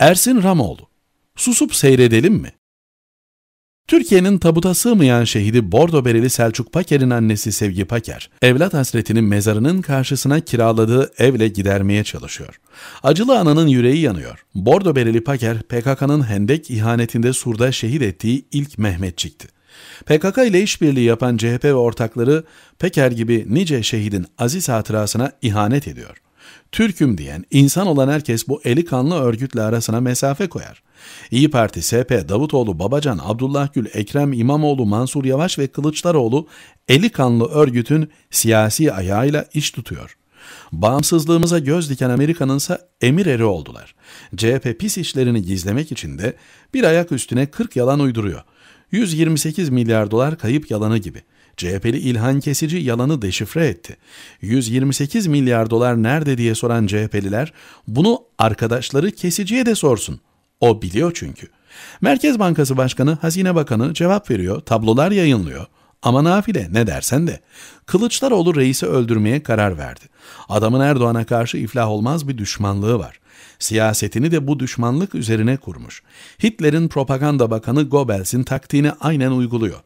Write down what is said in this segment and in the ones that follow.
Ersin Ramoğlu. Susup seyredelim mi? Türkiye'nin tabuta sığmayan şehidi Bordo Bereli Selçuk Paker'in annesi Sevgi Paker, evlat hasretinin mezarının karşısına kiraladığı evle gidermeye çalışıyor. Acılı ananın yüreği yanıyor. Bordo Bereli Paker, PKK'nın hendek ihanetinde Sur'da şehit ettiği ilk Mehmetçik'ti. PKK ile işbirliği yapan CHP ve ortakları Peker gibi nice şehidin aziz hatırasına ihanet ediyor. Türk'üm diyen, insan olan herkes bu eli kanlı örgütle arasına mesafe koyar. İyi Parti, SP, Davutoğlu, Babacan, Abdullah Gül, Ekrem İmamoğlu, Mansur Yavaş ve Kılıçdaroğlu eli kanlı örgütün siyasi ayağıyla iş tutuyor. Bağımsızlığımıza göz diken Amerika'nınsa emir eri oldular. CHP pis işlerini gizlemek için de bir ayak üstüne 40 yalan uyduruyor. 128 milyar dolar kayıp yalanı gibi. CHP'li İlhan Kesici yalanı deşifre etti. 128 milyar dolar nerede diye soran CHP'liler bunu arkadaşları Kesici'ye de sorsun. O biliyor çünkü. Merkez Bankası Başkanı, Hazine Bakanı cevap veriyor, tablolar yayınlıyor. Ama nafile ne dersen de. Kılıçdaroğlu reisi öldürmeye karar verdi. Adamın Erdoğan'a karşı iflah olmaz bir düşmanlığı var. Siyasetini de bu düşmanlık üzerine kurmuş. Hitler'in propaganda bakanı Goebbels'in taktiğini aynen uyguluyor.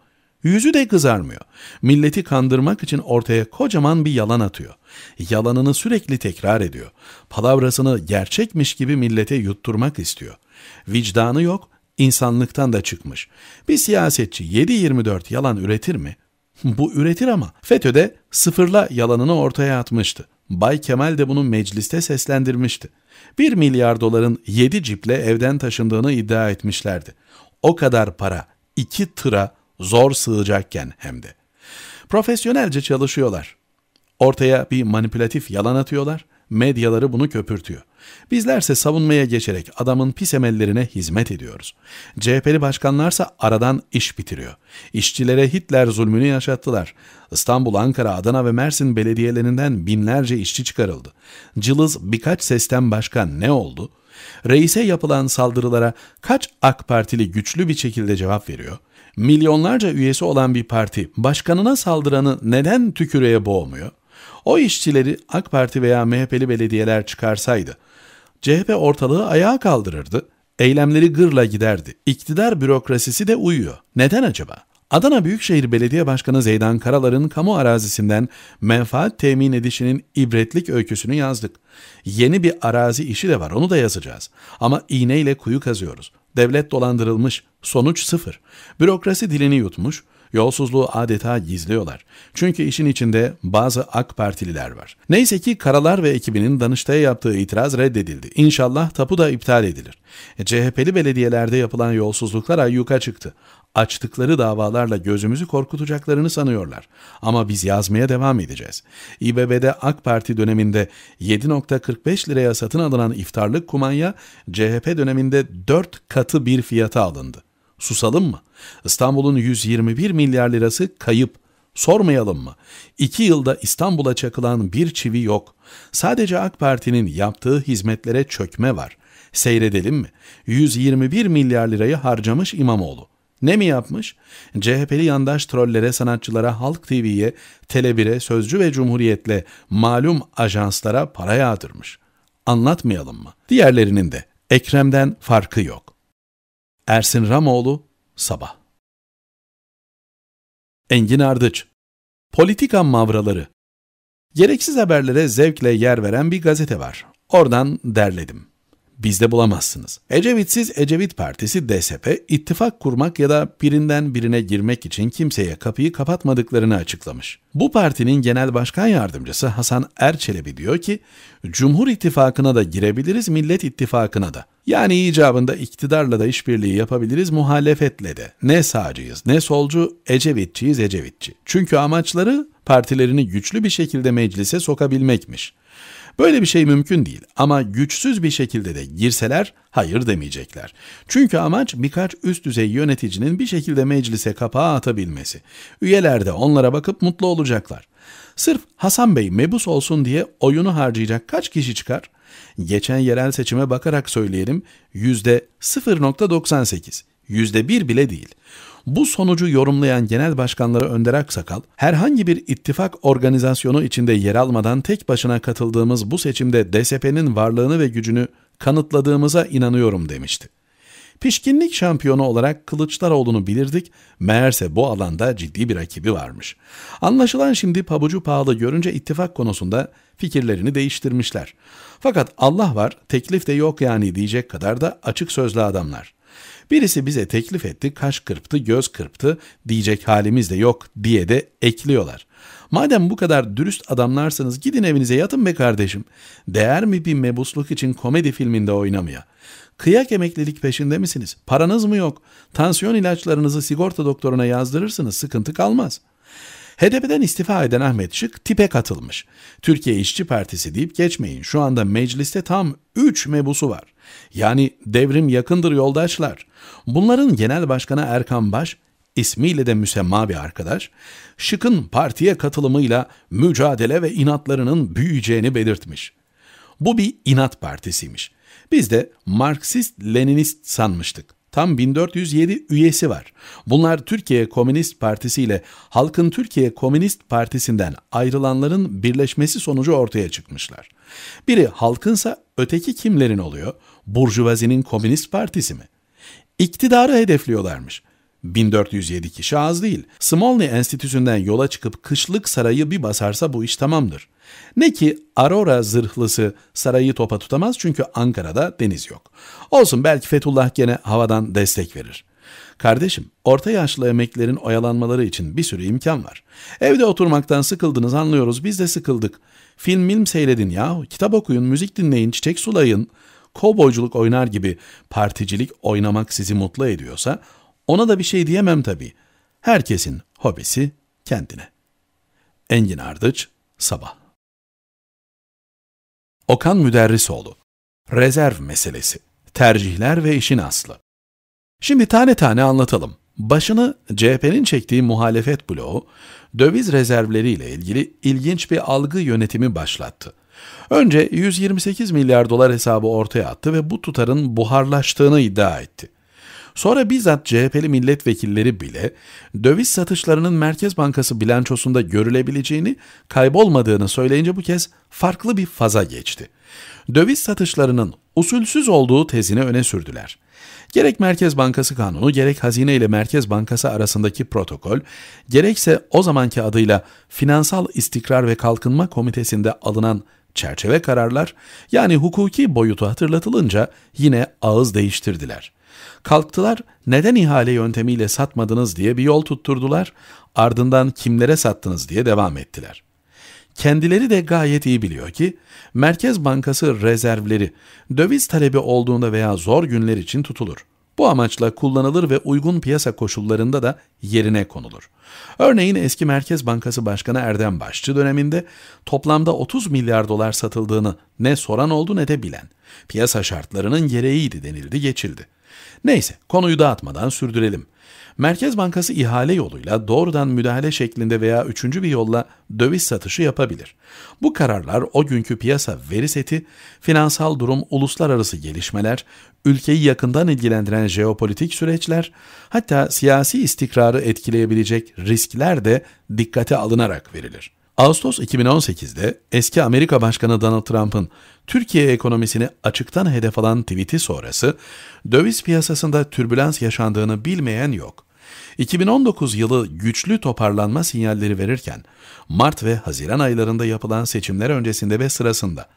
Yüzü de kızarmıyor. Milleti kandırmak için ortaya kocaman bir yalan atıyor. Yalanını sürekli tekrar ediyor. Palavrasını gerçekmiş gibi millete yutturmak istiyor. Vicdanı yok, insanlıktan da çıkmış. Bir siyasetçi 7-24 yalan üretir mi? Bu üretir ama FETÖ'de sıfırla yalanını ortaya atmıştı. Bay Kemal de bunu mecliste seslendirmişti. 1 milyar doların 7 ciple evden taşındığını iddia etmişlerdi. O kadar para, 2 tıra, Zor sığacakken hem de. Profesyonelce çalışıyorlar. Ortaya bir manipülatif yalan atıyorlar. Medyaları bunu köpürtüyor. Bizlerse savunmaya geçerek adamın pis emellerine hizmet ediyoruz. CHP'li başkanlarsa aradan iş bitiriyor. İşçilere Hitler zulmünü yaşattılar. İstanbul, Ankara, Adana ve Mersin belediyelerinden binlerce işçi çıkarıldı. Cılız birkaç sesten başka ne oldu?'' Reise yapılan saldırılara kaç AK Partili güçlü bir şekilde cevap veriyor? Milyonlarca üyesi olan bir parti başkanına saldıranı neden tüküreye boğmuyor? O işçileri AK Parti veya MHP'li belediyeler çıkarsaydı, CHP ortalığı ayağa kaldırırdı, eylemleri gırla giderdi. iktidar bürokrasisi de uyuyor. Neden acaba? Adana Büyükşehir Belediye Başkanı Zeydan Karalar'ın kamu arazisinden menfaat temin edişinin ibretlik öyküsünü yazdık. Yeni bir arazi işi de var onu da yazacağız. Ama iğneyle kuyu kazıyoruz. Devlet dolandırılmış, sonuç sıfır. Bürokrasi dilini yutmuş, Yolsuzluğu adeta gizliyorlar. Çünkü işin içinde bazı AK Partililer var. Neyse ki Karalar ve ekibinin Danıştay'a yaptığı itiraz reddedildi. İnşallah tapu da iptal edilir. E, CHP'li belediyelerde yapılan yolsuzluklar ayyuka çıktı açtıkları davalarla gözümüzü korkutacaklarını sanıyorlar. Ama biz yazmaya devam edeceğiz. İBB'de AK Parti döneminde 7.45 liraya satın alınan iftarlık kumanya CHP döneminde 4 katı bir fiyata alındı. Susalım mı? İstanbul'un 121 milyar lirası kayıp. Sormayalım mı? İki yılda İstanbul'a çakılan bir çivi yok. Sadece AK Parti'nin yaptığı hizmetlere çökme var. Seyredelim mi? 121 milyar lirayı harcamış İmamoğlu. Ne mi yapmış? CHP'li yandaş trollere, sanatçılara, Halk TV'ye, tele Sözcü ve Cumhuriyet'le malum ajanslara para yağdırmış. Anlatmayalım mı? Diğerlerinin de Ekrem'den farkı yok. Ersin Ramoğlu, Sabah Engin Ardıç Politika mavraları Gereksiz haberlere zevkle yer veren bir gazete var. Oradan derledim bizde bulamazsınız. Ecevitsiz Ecevit Partisi DSP, ittifak kurmak ya da birinden birine girmek için kimseye kapıyı kapatmadıklarını açıklamış. Bu partinin genel başkan yardımcısı Hasan Erçelebi diyor ki, Cumhur İttifakı'na da girebiliriz, Millet İttifakı'na da. Yani icabında iktidarla da işbirliği yapabiliriz, muhalefetle de. Ne sağcıyız, ne solcu, Ecevitçiyiz, Ecevitçi. Çünkü amaçları partilerini güçlü bir şekilde meclise sokabilmekmiş. Böyle bir şey mümkün değil ama güçsüz bir şekilde de girseler hayır demeyecekler. Çünkü amaç birkaç üst düzey yöneticinin bir şekilde meclise kapağı atabilmesi. Üyeler de onlara bakıp mutlu olacaklar. Sırf Hasan Bey mebus olsun diye oyunu harcayacak kaç kişi çıkar? Geçen yerel seçime bakarak söyleyelim %0.98, %1 bile değil. Bu sonucu yorumlayan Genel Başkanları Önder Aksakal, herhangi bir ittifak organizasyonu içinde yer almadan tek başına katıldığımız bu seçimde DSP'nin varlığını ve gücünü kanıtladığımıza inanıyorum demişti. Pişkinlik şampiyonu olarak Kılıçdaroğlu'nu bilirdik, meğerse bu alanda ciddi bir rakibi varmış. Anlaşılan şimdi pabucu pahalı görünce ittifak konusunda fikirlerini değiştirmişler. Fakat Allah var, teklif de yok yani diyecek kadar da açık sözlü adamlar. Birisi bize teklif etti, kaş kırptı, göz kırptı, diyecek halimiz de yok diye de ekliyorlar. Madem bu kadar dürüst adamlarsanız gidin evinize yatın be kardeşim. Değer mi bir mebusluk için komedi filminde oynamaya? Kıyak emeklilik peşinde misiniz? Paranız mı yok? Tansiyon ilaçlarınızı sigorta doktoruna yazdırırsınız, sıkıntı kalmaz.'' HDP'den istifa eden Ahmet Şık tipe katılmış. Türkiye İşçi Partisi deyip geçmeyin. Şu anda mecliste tam 3 mebusu var. Yani devrim yakındır yoldaşlar. Bunların genel başkanı Erkan Baş, ismiyle de müsemma bir arkadaş, Şık'ın partiye katılımıyla mücadele ve inatlarının büyüyeceğini belirtmiş. Bu bir inat partisiymiş. Biz de Marksist-Leninist sanmıştık tam 1407 üyesi var. Bunlar Türkiye Komünist Partisi ile Halkın Türkiye Komünist Partisi'nden ayrılanların birleşmesi sonucu ortaya çıkmışlar. Biri halkınsa öteki kimlerin oluyor? Burjuvazinin Komünist Partisi mi? İktidarı hedefliyorlarmış. 1407 kişi az değil. Smolny Enstitüsü'nden yola çıkıp kışlık sarayı bir basarsa bu iş tamamdır. Ne ki Aurora zırhlısı sarayı topa tutamaz çünkü Ankara'da deniz yok. Olsun belki Fethullah gene havadan destek verir. Kardeşim, orta yaşlı emeklerin oyalanmaları için bir sürü imkan var. Evde oturmaktan sıkıldınız anlıyoruz, biz de sıkıldık. Film milim seyredin yahu, kitap okuyun, müzik dinleyin, çiçek sulayın. Kovboyculuk oynar gibi particilik oynamak sizi mutlu ediyorsa ona da bir şey diyemem tabii. Herkesin hobisi kendine. Engin Ardıç, Sabah Okan Müderrisoğlu Rezerv meselesi Tercihler ve işin aslı Şimdi tane tane anlatalım. Başını CHP'nin çektiği muhalefet bloğu, döviz rezervleriyle ilgili ilginç bir algı yönetimi başlattı. Önce 128 milyar dolar hesabı ortaya attı ve bu tutarın buharlaştığını iddia etti. Sonra bizzat CHP'li milletvekilleri bile döviz satışlarının Merkez Bankası bilançosunda görülebileceğini, kaybolmadığını söyleyince bu kez farklı bir faza geçti. Döviz satışlarının usulsüz olduğu tezini öne sürdüler. Gerek Merkez Bankası Kanunu, gerek Hazine ile Merkez Bankası arasındaki protokol, gerekse o zamanki adıyla Finansal İstikrar ve Kalkınma Komitesi'nde alınan çerçeve kararlar yani hukuki boyutu hatırlatılınca yine ağız değiştirdiler. Kalktılar neden ihale yöntemiyle satmadınız diye bir yol tutturdular, ardından kimlere sattınız diye devam ettiler. Kendileri de gayet iyi biliyor ki Merkez Bankası rezervleri döviz talebi olduğunda veya zor günler için tutulur. Bu amaçla kullanılır ve uygun piyasa koşullarında da yerine konulur. Örneğin eski Merkez Bankası Başkanı Erdem Başçı döneminde toplamda 30 milyar dolar satıldığını ne soran oldu ne de bilen. Piyasa şartlarının gereğiydi denildi geçildi. Neyse konuyu dağıtmadan sürdürelim. Merkez Bankası ihale yoluyla doğrudan müdahale şeklinde veya üçüncü bir yolla döviz satışı yapabilir. Bu kararlar o günkü piyasa veri seti, finansal durum, uluslararası gelişmeler, ülkeyi yakından ilgilendiren jeopolitik süreçler, hatta siyasi istikrarı etkileyebilecek riskler de dikkate alınarak verilir. Ağustos 2018'de eski Amerika Başkanı Donald Trump'ın Türkiye ekonomisini açıktan hedef alan tweet'i sonrası döviz piyasasında türbülans yaşandığını bilmeyen yok. 2019 yılı güçlü toparlanma sinyalleri verirken Mart ve Haziran aylarında yapılan seçimler öncesinde ve sırasında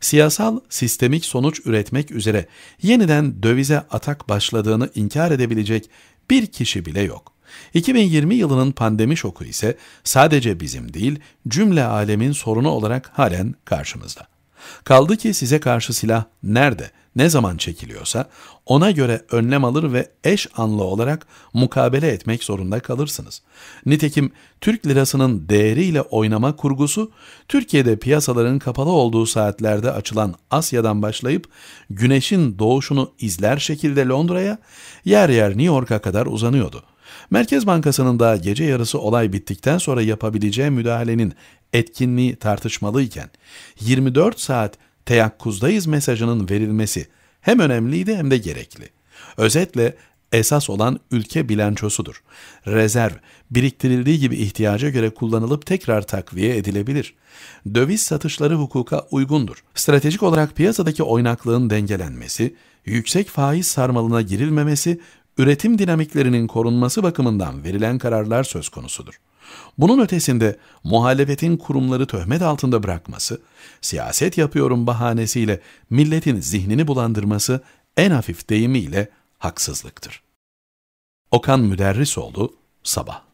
siyasal sistemik sonuç üretmek üzere yeniden dövize atak başladığını inkar edebilecek bir kişi bile yok. 2020 yılının pandemi şoku ise sadece bizim değil, cümle alemin sorunu olarak halen karşımızda. Kaldı ki size karşı silah nerede, ne zaman çekiliyorsa ona göre önlem alır ve eş anlı olarak mukabele etmek zorunda kalırsınız. Nitekim Türk lirasının değeriyle oynama kurgusu Türkiye'de piyasaların kapalı olduğu saatlerde açılan Asya'dan başlayıp güneşin doğuşunu izler şekilde Londra'ya, yer yer New York'a kadar uzanıyordu. Merkez Bankası'nın da gece yarısı olay bittikten sonra yapabileceği müdahalenin etkinliği tartışmalıyken 24 saat teyakkuzdayız mesajının verilmesi hem önemliydi hem de gerekli. Özetle esas olan ülke bilançosudur. Rezerv, biriktirildiği gibi ihtiyaca göre kullanılıp tekrar takviye edilebilir. Döviz satışları hukuka uygundur. Stratejik olarak piyasadaki oynaklığın dengelenmesi, yüksek faiz sarmalına girilmemesi üretim dinamiklerinin korunması bakımından verilen kararlar söz konusudur. Bunun ötesinde muhalefetin kurumları töhmet altında bırakması, siyaset yapıyorum bahanesiyle milletin zihnini bulandırması en hafif deyimiyle haksızlıktır. Okan Müderrisoğlu, Sabah